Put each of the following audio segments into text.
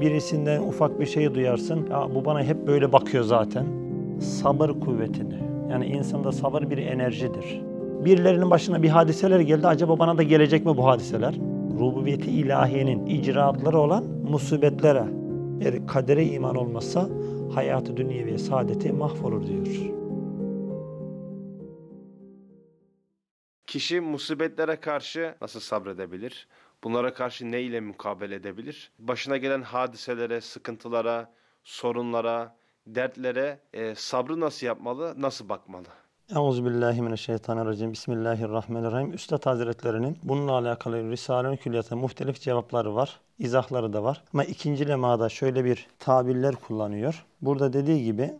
Birisinden ufak bir şey duyarsın, ya bu bana hep böyle bakıyor zaten. Sabır kuvvetini, yani insanda sabır bir enerjidir. Birilerinin başına bir hadiseler geldi, acaba bana da gelecek mi bu hadiseler? Rububiyeti ilahiyenin icraatları olan musibetlere, eğer kadere iman olmazsa hayatı dünyevi saadeti mahvolur diyor. Kişi musibetlere karşı nasıl sabredebilir? Bunlara karşı ne ile mukabele edebilir? Başına gelen hadiselere, sıkıntılara, sorunlara, dertlere e, sabrı nasıl yapmalı, nasıl bakmalı? Euzubillahimineşşeytanirracim. Bismillahirrahmanirrahim. Üstad Hazretlerinin bununla alakalı Risale-i Külliyat'a muhtelif cevapları var. izahları da var. Ama ikinci lemada şöyle bir tabirler kullanıyor. Burada dediği gibi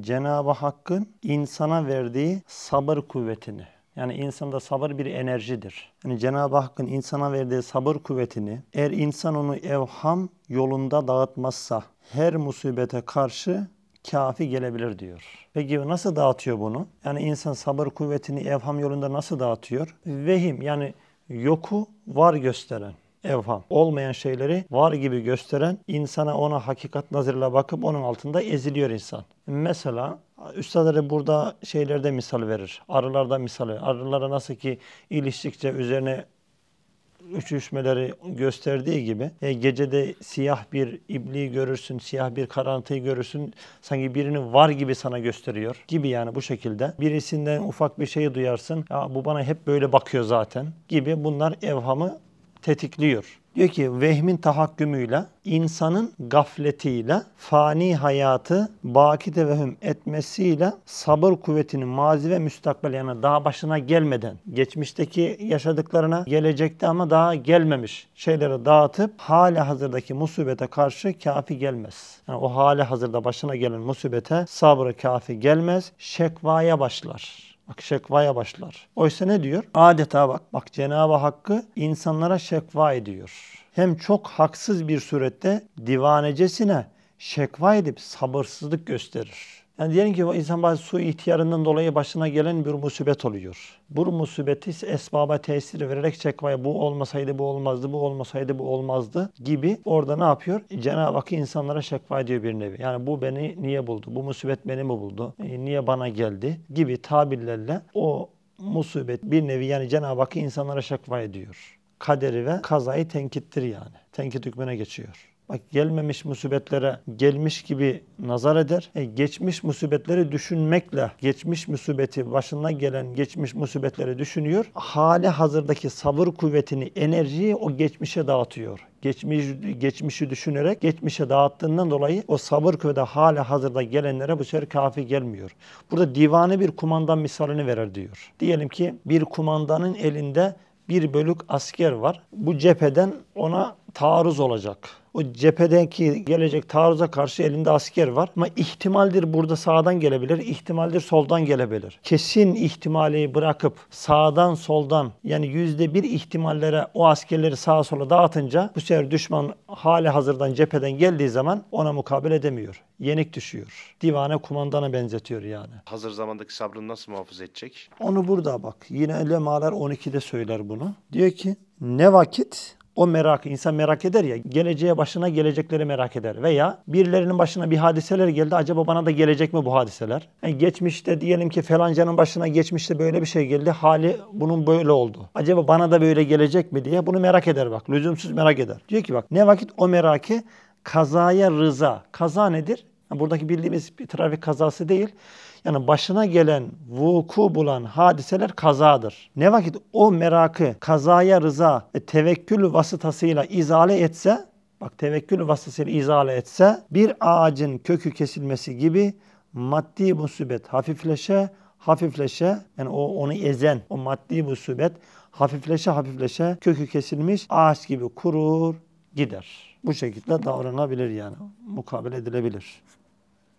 Cenab-ı Hakk'ın insana verdiği sabır kuvvetini yani insanda sabır bir enerjidir. Yani Cenab-ı Hakk'ın insana verdiği sabır kuvvetini eğer insan onu evham yolunda dağıtmazsa her musibete karşı kafi gelebilir diyor. Peki nasıl dağıtıyor bunu? Yani insan sabır kuvvetini evham yolunda nasıl dağıtıyor? Vehim yani yoku var gösteren evham. Olmayan şeyleri var gibi gösteren insana ona hakikat nazarıyla bakıp onun altında eziliyor insan. Mesela Üstadları burada şeylerde misal verir. Arılarda misal verir. Arılara nasıl ki iliştikçe üzerine uçuşmeleri gösterdiği gibi e, gecede siyah bir ibliği görürsün, siyah bir karantıyı görürsün. Sanki birinin var gibi sana gösteriyor gibi yani bu şekilde. Birisinden ufak bir şey duyarsın. Ya bu bana hep böyle bakıyor zaten gibi bunlar evhamı tetikliyor. Diyor ki vehmin tahakkümüyle, insanın gafletiyle, fani hayatı baki tevehüm etmesiyle sabır kuvvetini mazi ve müstakbel yani daha başına gelmeden, geçmişteki yaşadıklarına gelecekte ama daha gelmemiş şeyleri dağıtıp hali hazırdaki musibete karşı kafi gelmez. Yani o hali hazırda başına gelen musibete sabrı kafi gelmez, şekvaya başlar. Bak şekvaya başlar. Oysa ne diyor? Adeta bak, bak Cenab-ı Hakk'ı insanlara şekva ediyor. Hem çok haksız bir surette divanecesine şekva edip sabırsızlık gösterir. Yani diyelim ki insan bazı su ihtiyarından dolayı başına gelen bir musibet oluyor. Bu musibeti esbaba tesir vererek çekmeye bu olmasaydı bu olmazdı, bu olmasaydı bu olmazdı gibi orada ne yapıyor? Cenab-ı Hak insanlara şekva ediyor bir nevi. Yani bu beni niye buldu? Bu musibet beni mi buldu? E, niye bana geldi? Gibi tabirlerle o musibet bir nevi yani Cenab-ı Hak insanlara şekva ediyor. Kaderi ve kazayı tenkittir yani. Tenkit hükmüne geçiyor. Bak gelmemiş musibetlere gelmiş gibi nazar eder. E, geçmiş musibetleri düşünmekle geçmiş musibeti başına gelen geçmiş musibetleri düşünüyor. Hali hazırdaki sabır kuvvetini, enerjiyi o geçmişe dağıtıyor. Geçmiş, geçmişi düşünerek geçmişe dağıttığından dolayı o sabır kuvveti hali hazırda gelenlere bu sefer kafi gelmiyor. Burada divane bir kumandan misalini verir diyor. Diyelim ki bir kumandanın elinde bir bölük asker var. Bu cepheden ona taarruz olacak. O cepheden gelecek taarruza karşı elinde asker var. Ama ihtimaldir burada sağdan gelebilir, ihtimaldir soldan gelebilir. Kesin ihtimali bırakıp sağdan soldan yani yüzde bir ihtimallere o askerleri sağa sola dağıtınca bu sefer düşman hali hazırdan cepheden geldiği zaman ona mukabele edemiyor. Yenik düşüyor. Divane kumandana benzetiyor yani. Hazır zamandaki sabrını nasıl muhafaza edecek? Onu burada bak. Yine Lemalar 12'de söyler bunu. Diyor ki ne vakit o merakı insan merak eder ya geleceğe başına gelecekleri merak eder veya birilerinin başına bir hadiseler geldi acaba bana da gelecek mi bu hadiseler? Yani e, geçmişte diyelim ki falancanın başına geçmişte böyle bir şey geldi hali bunun böyle oldu. Acaba bana da böyle gelecek mi diye bunu merak eder bak lüzumsuz merak eder. Diyor ki bak ne vakit o merakı kazaya rıza. Kaza nedir? Buradaki bildiğimiz bir trafik kazası değil. Yani başına gelen, vuku bulan hadiseler kazadır. Ne vakit o merakı kazaya rıza, tevekkül vasıtasıyla izale etse, bak tevekkül vasıtasıyla izale etse, bir ağacın kökü kesilmesi gibi maddi musibet hafifleşe, hafifleşe, yani o onu ezen, o maddi musibet hafifleşe hafifleşe kökü kesilmiş ağaç gibi kurur, gider. Bu şekilde davranabilir yani, mukabele edilebilir.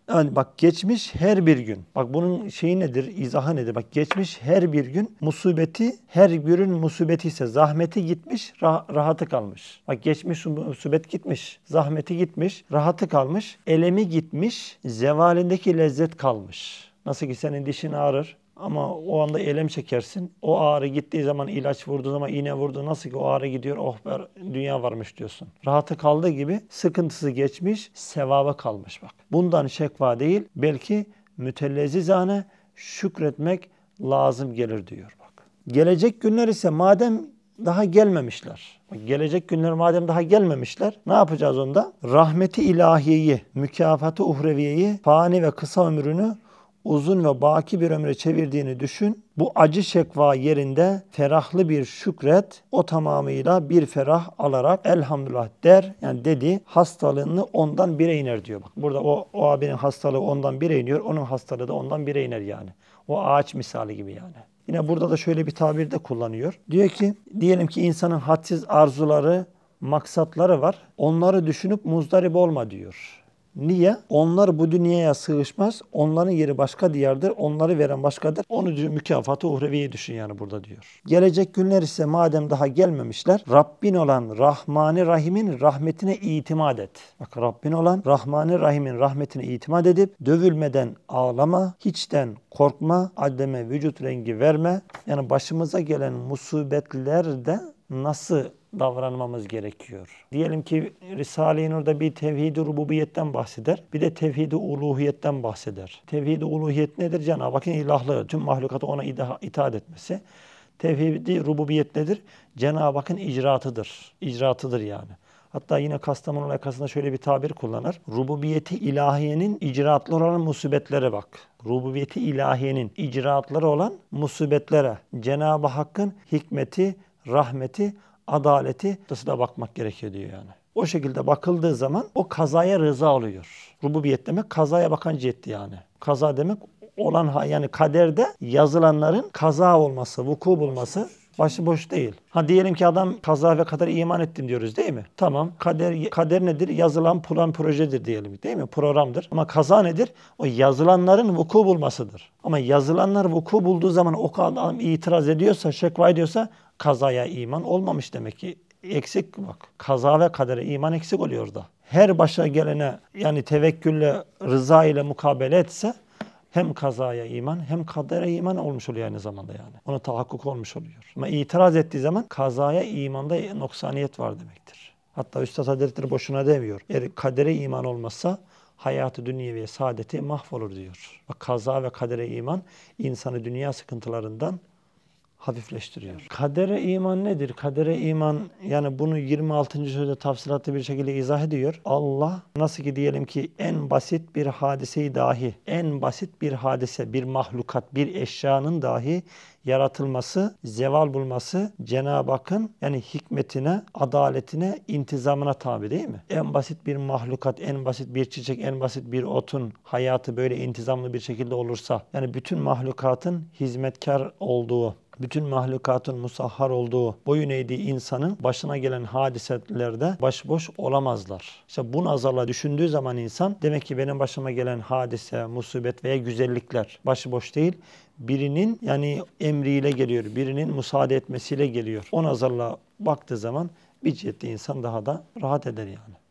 Yani bak geçmiş her bir gün. Bak bunun şeyi nedir? İzahı nedir? Bak geçmiş her bir gün musibeti, her günün musibeti ise zahmeti gitmiş, rah- rahatı kalmış. Bak geçmiş musibet gitmiş, zahmeti gitmiş, rahatı kalmış, elemi gitmiş, zevalindeki lezzet kalmış. Nasıl ki senin dişin ağrır, ama o anda elem çekersin. O ağrı gittiği zaman ilaç vurduğu zaman iğne vurdu nasıl ki o ağrı gidiyor oh be dünya varmış diyorsun. Rahatı kaldığı gibi sıkıntısı geçmiş sevaba kalmış bak. Bundan şekva değil belki mütellezizane şükretmek lazım gelir diyor bak. Gelecek günler ise madem daha gelmemişler. Gelecek günler madem daha gelmemişler ne yapacağız onda? Rahmeti ilahiyeyi, mükafatı uhreviyeyi, fani ve kısa ömrünü uzun ve baki bir ömre çevirdiğini düşün. Bu acı şekva yerinde ferahlı bir şükret o tamamıyla bir ferah alarak elhamdülillah der. Yani dedi hastalığını ondan bire iner diyor. Bak burada o, o abinin hastalığı ondan bire iniyor. Onun hastalığı da ondan bire iner yani. O ağaç misali gibi yani. Yine burada da şöyle bir tabir de kullanıyor. Diyor ki diyelim ki insanın hadsiz arzuları, maksatları var. Onları düşünüp muzdarip olma diyor. Niye? Onlar bu dünyaya sığışmaz. Onların yeri başka diyardır. Onları veren başkadır. Onu diyor mükafatı uhreviye düşün yani burada diyor. Gelecek günler ise madem daha gelmemişler Rabbin olan Rahmani Rahim'in rahmetine itimat et. Bak Rabbin olan Rahmani Rahim'in rahmetine itimat edip dövülmeden ağlama, hiçten korkma, ademe vücut rengi verme. Yani başımıza gelen musibetler de nasıl davranmamız gerekiyor. Diyelim ki Risale-i Nur'da bir tevhid-i rububiyetten bahseder. Bir de tevhid-i uluhiyetten bahseder. Tevhid-i uluhiyet nedir? Cenab-ı Hakk'ın ilahlığı, tüm mahlukatı ona itaat etmesi. Tevhid-i rububiyet nedir? Cenab-ı Hakk'ın icraatıdır. İcraatıdır yani. Hatta yine Kastamonu lakasında şöyle bir tabir kullanır. Rububiyeti ilahiyenin icraatları olan musibetlere bak. Rububiyeti ilahiyenin icraatları olan musibetlere. Cenab-ı Hakk'ın hikmeti, rahmeti, adaleti tasına bakmak gerekiyor diyor yani. O şekilde bakıldığı zaman o kazaya rıza oluyor. Rububiyet demek kazaya bakan cihetti yani. Kaza demek olan yani kaderde yazılanların kaza olması, vuku bulması Başıboş değil. Ha diyelim ki adam kaza ve kader iman ettim diyoruz değil mi? Tamam. Kader kader nedir? Yazılan plan projedir diyelim değil mi? Programdır. Ama kaza nedir? O yazılanların vuku bulmasıdır. Ama yazılanlar vuku bulduğu zaman o adam itiraz ediyorsa, şekva ediyorsa kazaya iman olmamış demek ki eksik bak. Kaza ve kadere iman eksik oluyor da. Her başa gelene yani tevekkülle, rıza ile mukabele etse hem kazaya iman hem kadere iman olmuş oluyor aynı zamanda yani. Ona tahakkuk olmuş oluyor. Ama itiraz ettiği zaman kazaya imanda noksaniyet var demektir. Hatta Üstad Hazretleri boşuna demiyor. Eğer kadere iman olmazsa hayatı dünyevi saadeti mahvolur diyor. Bak kaza ve kadere iman insanı dünya sıkıntılarından hafifleştiriyor. Kadere iman nedir? Kadere iman yani bunu 26. sözde tafsilatlı bir şekilde izah ediyor. Allah nasıl ki diyelim ki en basit bir hadiseyi dahi, en basit bir hadise, bir mahlukat, bir eşyanın dahi yaratılması, zeval bulması Cenab-ı Hakk'ın yani hikmetine, adaletine, intizamına tabi değil mi? En basit bir mahlukat, en basit bir çiçek, en basit bir otun hayatı böyle intizamlı bir şekilde olursa yani bütün mahlukatın hizmetkar olduğu bütün mahlukatın musahhar olduğu, boyun eğdiği insanın başına gelen hadiselerde başboş olamazlar. İşte bu nazarla düşündüğü zaman insan demek ki benim başıma gelen hadise, musibet veya güzellikler başboş değil birinin yani emriyle geliyor, birinin müsaade etmesiyle geliyor. O nazarla baktığı zaman bir ciddi insan daha da rahat eder yani.